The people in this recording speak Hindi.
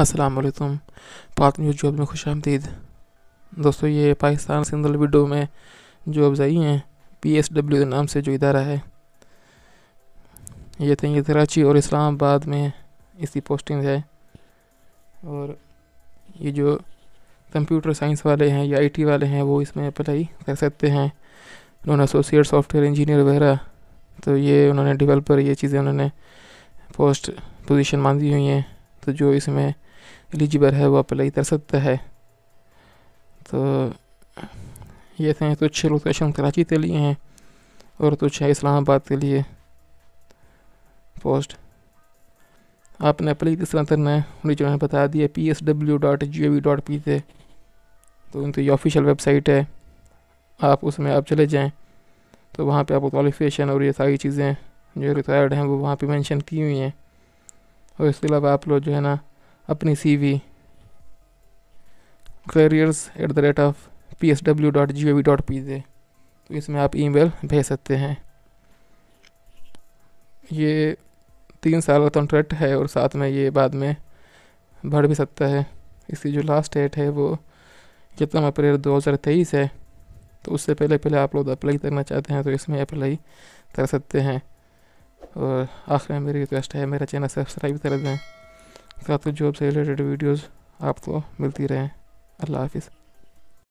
असलकम पाक न्यूज़ जॉब में खुश आमदीद दोस्तों ये पाकिस्तान सिंधल विडो में जो आई हैं पी एस डब्ल्यू के नाम से जो इदारा है ये थे कराची और इस्लामाबाद में इसकी पोस्टिंग है और ये जो कंप्यूटर साइंस वाले हैं या आईटी वाले हैं वो इसमें अप्लाई कर सकते हैं उन्होंने एसोसिएट सॉफ्टवेयर इंजीनियर वगैरह तो ये उन्होंने डिवेलपर ये चीज़ें उन्होंने पोस्ट पोजीशन मान दी हुई हैं तो जो इसमें एलिजिबल है वो अप्लाई कर सकता है तो ये थे तो छः लोकेशन कराची के लिए हैं और तो छः इस्लामाबाद के लिए पोस्ट आपने अप्लाई किस तरह करना है उन्हें जो है बता दिया P S W dot G O V dot P से तो उनकी ये ऑफिशियल वेबसाइट है आप उसमें आप चले जाएँ तो वहाँ पर आपको क्वालिफिकेशन और ये सारी चीज़ें जो रिक्वायर्ड हैं वो वहाँ पर मैंशन की हुई हैं और इसके अलावा आप लोग जो है ना अपनी C V careers at the rate of P S W dot G O V dot P J तो इसमें आप ई मेल भेज सकते हैं ये तीन साल का कॉन्ट्रैक्ट है और साथ में ये बाद में बढ़ भी सकता है इसकी जो लास्ट डेट है वो कितना अप्रैल दो हज़ार तेईस है तो उससे पहले पहले आप लोग अप्लाई करना चाहते हैं तो इसमें अप्लाई कर सकते हैं और आखिर में मेरी रिक्वेस्ट है मेरा चैनल सब्सक्राइब कर दें साथ जॉब से रिलेटेड वीडियोस आपको मिलती रहें अल्लाह हाफिज़